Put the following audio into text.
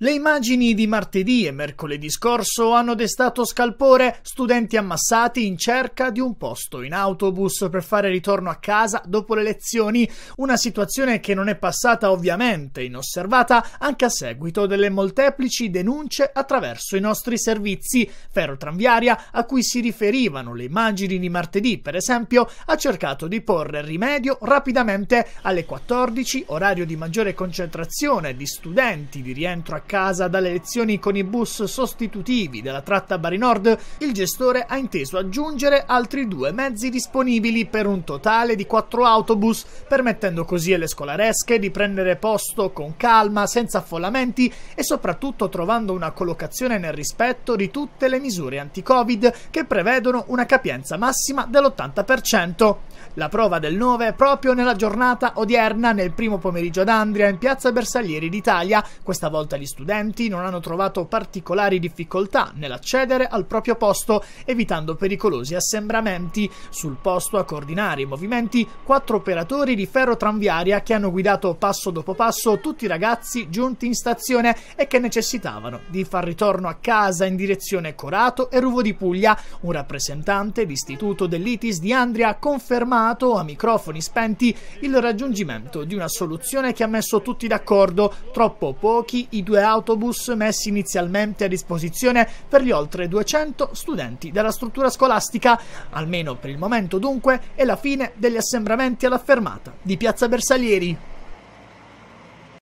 Le immagini di martedì e mercoledì scorso hanno destato scalpore, studenti ammassati in cerca di un posto in autobus per fare ritorno a casa dopo le lezioni, una situazione che non è passata ovviamente inosservata anche a seguito delle molteplici denunce attraverso i nostri servizi. Ferrotranviaria, a cui si riferivano le immagini di martedì per esempio, ha cercato di porre rimedio rapidamente alle 14, orario di maggiore concentrazione di studenti di rientro a casa dalle lezioni con i bus sostitutivi della tratta Bari Nord, il gestore ha inteso aggiungere altri due mezzi disponibili per un totale di quattro autobus, permettendo così alle scolaresche di prendere posto con calma, senza affollamenti e soprattutto trovando una collocazione nel rispetto di tutte le misure anti-Covid che prevedono una capienza massima dell'80%. La prova del 9 è proprio nella giornata odierna, nel primo pomeriggio ad Andria, in piazza Bersaglieri d'Italia, questa volta gli studenti studenti non hanno trovato particolari difficoltà nell'accedere al proprio posto, evitando pericolosi assembramenti. Sul posto a coordinare i movimenti quattro operatori di ferrotranviaria che hanno guidato passo dopo passo tutti i ragazzi giunti in stazione e che necessitavano di far ritorno a casa in direzione Corato e Ruvo di Puglia. Un rappresentante d'istituto dell'ITIS di Andria ha confermato a microfoni spenti il raggiungimento di una soluzione che ha messo tutti d'accordo, troppo pochi i due autobus messi inizialmente a disposizione per gli oltre 200 studenti della struttura scolastica. Almeno per il momento dunque è la fine degli assembramenti alla fermata di Piazza Bersalieri.